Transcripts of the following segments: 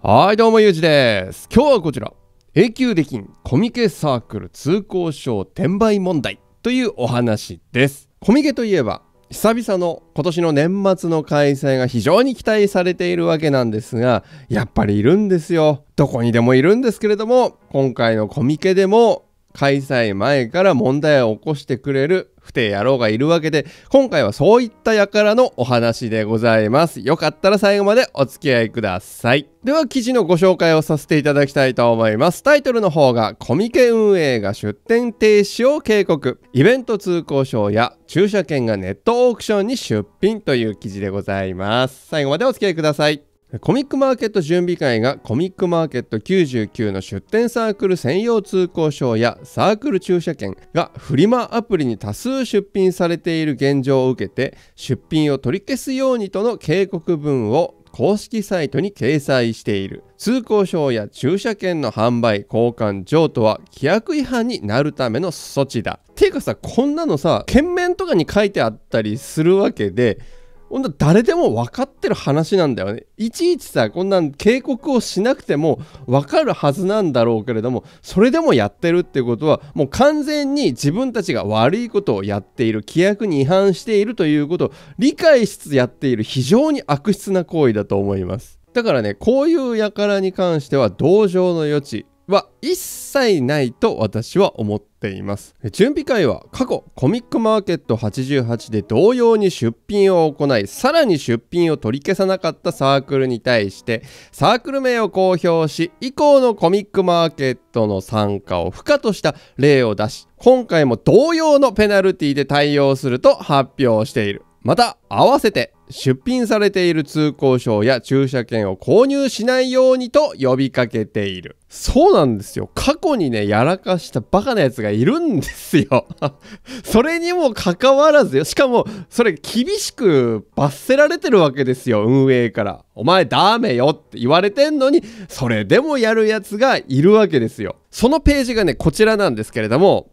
はいどうもゆうじです今日はこちら永久できんコミケサークル通行証転売問題というお話ですコミケといえば久々の今年の年末の開催が非常に期待されているわけなんですがやっぱりいるんですよどこにでもいるんですけれども今回のコミケでも開催前から問題を起こしてくれる不定野郎がいるわけで、今回はそういったやからのお話でございます。よかったら最後までお付き合いください。では記事のご紹介をさせていただきたいと思います。タイトルの方が、コミケ運営が出店停止を警告、イベント通行証や駐車券がネットオークションに出品という記事でございます。最後までお付き合いください。コミックマーケット準備会がコミックマーケット99の出店サークル専用通行証やサークル駐車券がフリマアプリに多数出品されている現状を受けて出品を取り消すようにとの警告文を公式サイトに掲載している通行証や駐車券の販売交換譲渡は規約違反になるための措置だていうかさこんなのさ県面とかに書いてあったりするわけでほんと誰でも分かってる話なんだよね。いちいちさ、こんなん警告をしなくても分かるはずなんだろうけれども、それでもやってるってことは、もう完全に自分たちが悪いことをやっている、規約に違反しているということを理解しつつやっている非常に悪質な行為だと思います。だからね、こういう輩に関しては同情の余地、は一切ないと私は思っています準備会は過去コミックマーケット88で同様に出品を行いさらに出品を取り消さなかったサークルに対してサークル名を公表し以降のコミックマーケットの参加を不可とした例を出し今回も同様のペナルティで対応すると発表しているまた合わせて出品されている通行証や駐車券を購入しないようにと呼びかけている。そうなんですよ。過去にね、やらかしたバカな奴がいるんですよ。それにもかかわらずよ。しかも、それ厳しく罰せられてるわけですよ、運営から。お前ダメよって言われてんのに、それでもやるやつがいるわけですよ。そのページがね、こちらなんですけれども、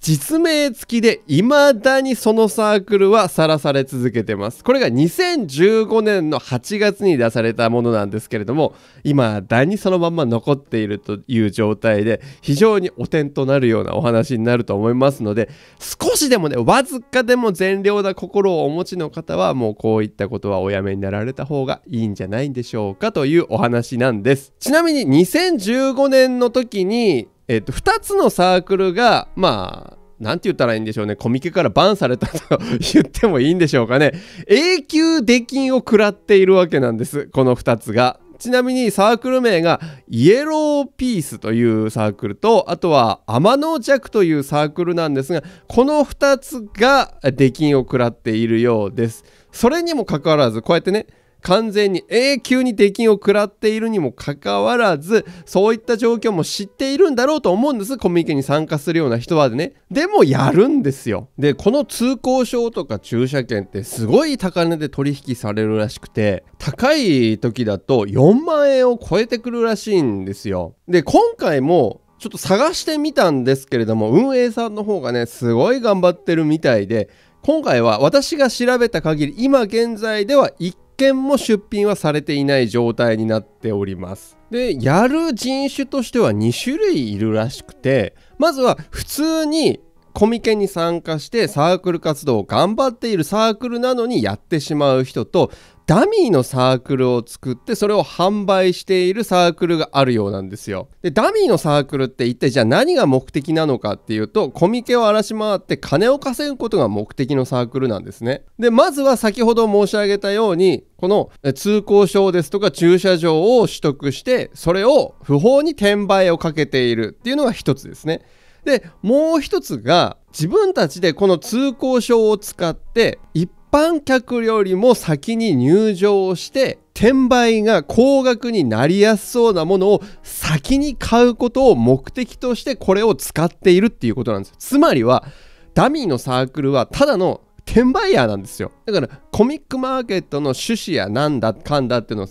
実名付きで未だにそのサークルはさらされ続けてますこれが2015年の8月に出されたものなんですけれどもまだにそのまんま残っているという状態で非常に汚点となるようなお話になると思いますので少しでもねわずかでも善良な心をお持ちの方はもうこういったことはおやめになられた方がいいんじゃないんでしょうかというお話なんですちなみに2015年の時にえっと、2つのサークルが、まあ、何て言ったらいいんでしょうね。コミケからバンされたと言ってもいいんでしょうかね。永久出禁を食らっているわけなんです。この2つが。ちなみにサークル名がイエローピースというサークルとあとは天の弱というサークルなんですがこの2つが出禁を食らっているようですそれにもかかわらずこうやってね完全に永久に出禁を食らっているにもかかわらずそういった状況も知っているんだろうと思うんですコミケに参加するような人はねでもやるんですよでこの通行証とか駐車券ってすごい高値で取引されるらしくて高い時だと4万円を超えてくるらしいんですよで今回もちょっと探してみたんですけれども運営さんの方がねすごい頑張ってるみたいで今回は私が調べた限り今現在では1件も出品はされていない状態になっておりますでやる人種としては2種類いるらしくてまずは普通にコミケに参加してサークル活動を頑張っているサークルなのにやってしまう人とダミーのサークルを作ってそれを販売しているサークルがあるようなんですよ。でダミーのサークルって一体じゃあ何が目的なのかっていうとコミケを荒らし回って金を稼ぐことが目的のサークルなんですね。でまずは先ほど申し上げたようにこの通行証ですとか駐車場を取得してそれを不法に転売をかけているっていうのが一つですね。でもう一つが自分たちでこの通行証を使って一般客よりも先に入場して転売が高額になりやすそうなものを先に買うことを目的としてこれを使っているっていうことなんですつまりはダミーのサークルはただの転売ヤーなんですよだからコミックマーケットの趣旨やなんだかんだっていうのを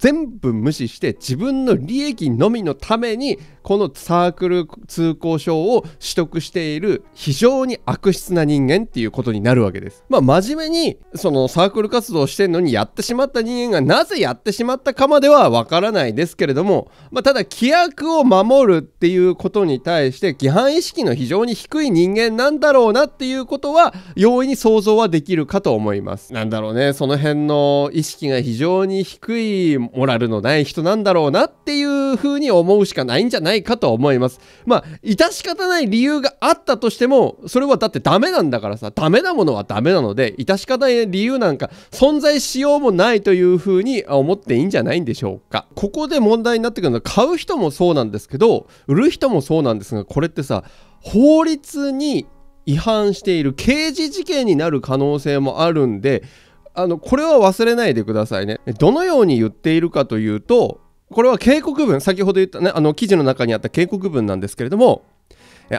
全部無視して自分の利益のみのためにこのサークル通行証を取得している非常に悪質な人間っていうことになるわけです。まあ真面目にそのサークル活動してんのにやってしまった人間がなぜやってしまったかまではわからないですけれども、まあ、ただ規約を守るっていうことに対して規範意識の非常に低い人間なんだろうなっていうことは容易に想像はできるかと思います。なんだろうねその辺の意識が非常に低いモラルのない人なんだろうなっていう風に思うしかないんじゃないかと思います。まあ、致し方ない理由があったとしても、それはだってダメなんだからさ、ダメなものはダメなので、致し方ない理由なんか存在しようもないという風に思っていいんじゃないんでしょうか。ここで問題になってくるのは、買う人もそうなんですけど、売る人もそうなんですが、これってさ、法律に違反している刑事事件になる可能性もあるんで、あのこれは忘れないでくださいねどのように言っているかというとこれは警告文先ほど言ったねあの記事の中にあった警告文なんですけれども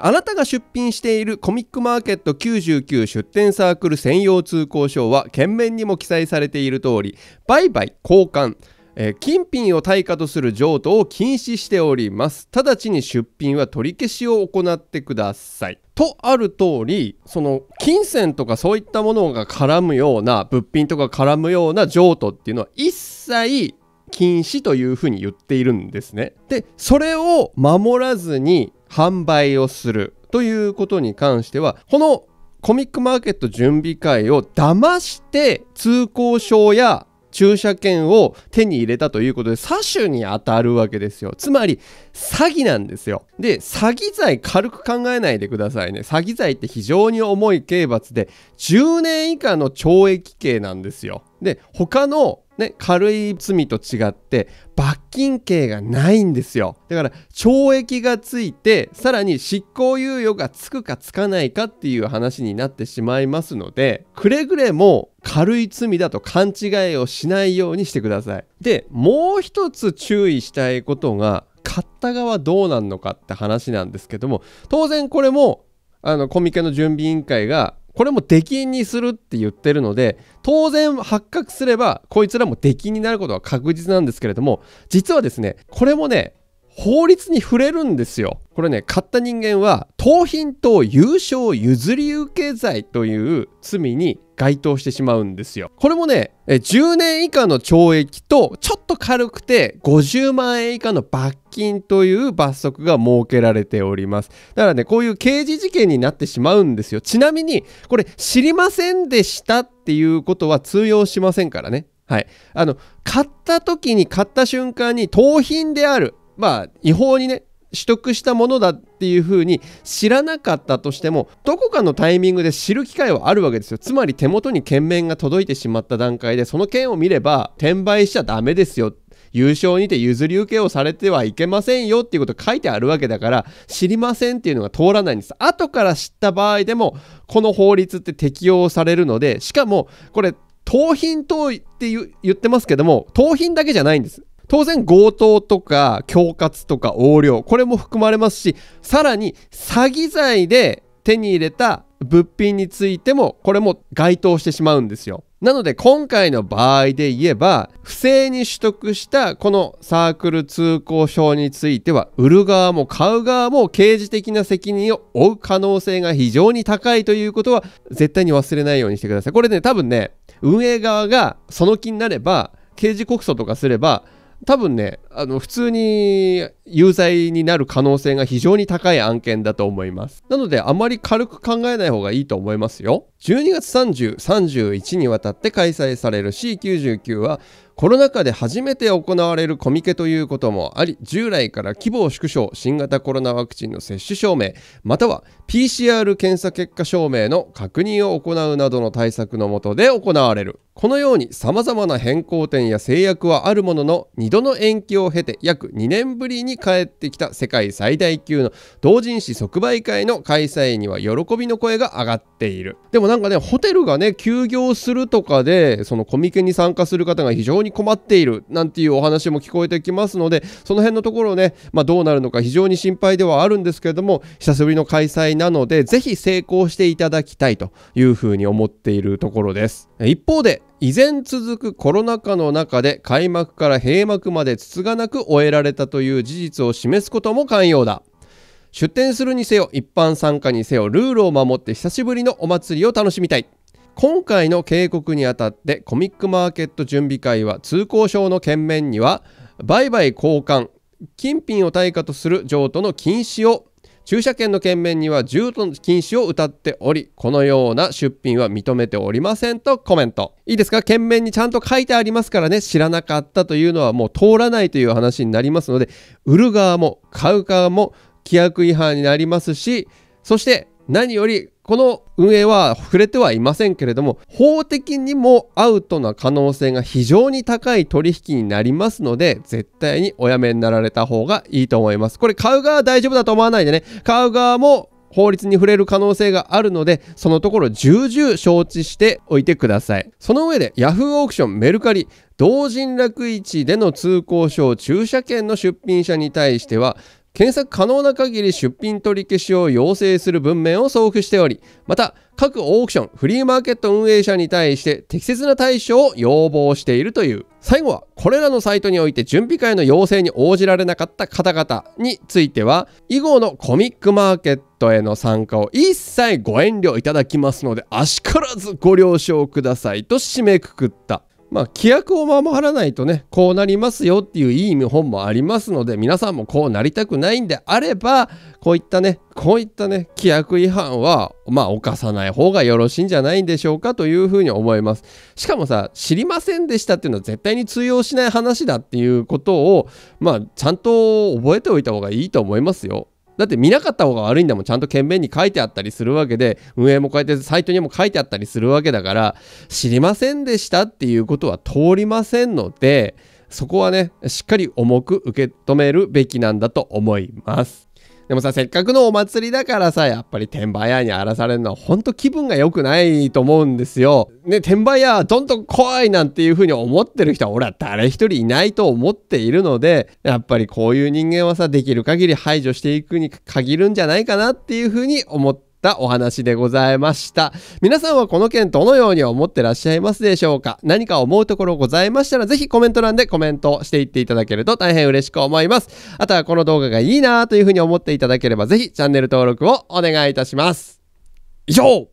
あなたが出品しているコミックマーケット99出店サークル専用通行証は懸面にも記載されている通り売買交換え金品を対価とする譲渡を禁止しております直ちに出品は取り消しを行ってくださいとある通りその金銭とかそういったものが絡むような物品とか絡むような譲渡っていうのは一切禁止というふうに言っているんですねでそれを守らずに販売をするということに関してはこのコミックマーケット準備会を騙して通行証や駐車券を手に入れたということで詐取に当たるわけですよつまり詐欺なんですよで詐欺罪軽く考えないでくださいね詐欺罪って非常に重い刑罰で10年以下の懲役刑なんですよで他のね、軽い罪と違って罰金刑がないんですよだから懲役がついてさらに執行猶予がつくかつかないかっていう話になってしまいますのでくれぐれも軽い罪だと勘違いをしないようにしてくださいでもう一つ注意したいことが買った側どうなんのかって話なんですけども当然これもあのコミケの準備委員会がこれも出禁にするって言ってるので当然発覚すればこいつらも出禁になることは確実なんですけれども実はですねこれもね法律に触れるんですよこれね買った人間は盗品と優勝譲り受け罪という罪に該当してしまうんですよこれもね10年以下の懲役とちょっと軽くて50万円以下の罰金という罰則が設けられております。だからね、こういう刑事事件になってしまうんですよ。ちなみに、これ、知りませんでしたっていうことは通用しませんからね。はい。あの、買った時に買った瞬間に盗品である。まあ、違法にね、取得したものだっていうふうに知らなかったとしてもどこかのタイミングで知る機会はあるわけですよつまり手元に券面が届いてしまった段階でその券を見れば転売しちゃダメですよ優勝にて譲り受けをされてはいけませんよっていうこと書いてあるわけだから知りませんっていうのが通らないんです後から知った場合でもこの法律って適用されるのでしかもこれ盗品等って言ってますけども盗品だけじゃないんです当然強盗とか恐喝とか横領これも含まれますしさらに詐欺罪で手に入れた物品についてもこれも該当してしまうんですよなので今回の場合で言えば不正に取得したこのサークル通行証については売る側も買う側も刑事的な責任を負う可能性が非常に高いということは絶対に忘れないようにしてください。これね多分ね運営側がその気になれば刑事告訴とかすれば多分ねあの普通に有罪になる可能性が非常に高い案件だと思います。なのであまり軽く考えない方がいいと思いますよ。12月30、31にわたって開催される C99 はコロナ禍で初めて行われるコミケということもあり従来から規模を縮小新型コロナワクチンの接種証明または PCR 検査結果証明の確認を行うなどの対策のもとで行われるこのように様々な変更点や制約はあるものの2度の延期をを経て約2年ぶりに帰ってきた世界最大級の同人誌即売会の開催には喜びの声が上がっているでもなんかねホテルがね休業するとかでそのコミケに参加する方が非常に困っているなんていうお話も聞こえてきますのでその辺のところね、まあ、どうなるのか非常に心配ではあるんですけれども久しぶりの開催なのでぜひ成功していただきたいというふうに思っているところです一方で依然続くコロナ禍の中で開幕から閉幕までつつがなく終えられたという事実を示すことも寛容だ出店するにせよ一般参加にせよルールを守って久しぶりのお祭りを楽しみたい今回の警告にあたってコミックマーケット準備会は通行証の件面には売買交換金品を対価とする譲渡の禁止を駐車券の券面には重度の禁止を謳っておりこのような出品は認めておりませんとコメントいいですか券面にちゃんと書いてありますからね知らなかったというのはもう通らないという話になりますので売る側も買う側も規約違反になりますしそして何よりこの運営は触れてはいませんけれども、法的にもアウトな可能性が非常に高い取引になりますので、絶対におやめになられた方がいいと思います。これ買う側は大丈夫だと思わないでね、買う側も法律に触れる可能性があるので、そのところ重々承知しておいてください。その上でヤフーオークション、メルカリ、同人楽市での通行証、駐車券の出品者に対しては、検索可能な限り出品取り消しを要請する文面を送付しており、また各オークション、フリーマーケット運営者に対して適切な対処を要望しているという。最後は、これらのサイトにおいて準備会の要請に応じられなかった方々については、以後のコミックマーケットへの参加を一切ご遠慮いただきますので、あしからずご了承くださいと締めくくった。まあ、規約を守らないとね、こうなりますよっていういい意味本もありますので、皆さんもこうなりたくないんであれば、こういったね、こういったね、規約違反は、まあ、犯さない方がよろしいんじゃないんでしょうかというふうに思います。しかもさ、知りませんでしたっていうのは絶対に通用しない話だっていうことを、まあ、ちゃんと覚えておいた方がいいと思いますよ。だって見なかった方が悪いんだもん。ちゃんと懸命に書いてあったりするわけで、運営もこうやってサイトにも書いてあったりするわけだから、知りませんでしたっていうことは通りませんので、そこはね、しっかり重く受け止めるべきなんだと思います。でもさ、せっかくのお祭りだからさ、やっぱり転売屋に荒らされるのはほんと気分が良くないと思うんですよ。ね、転売屋はどんどん怖いなんていう風に思ってる人は俺は誰一人いないと思っているので、やっぱりこういう人間はさ、できる限り排除していくに限るんじゃないかなっていう風に思ってったお話でございました。皆さんはこの件どのように思ってらっしゃいますでしょうか何か思うところございましたらぜひコメント欄でコメントしていっていただけると大変嬉しく思います。あとはこの動画がいいなというふうに思っていただければぜひチャンネル登録をお願いいたします。以上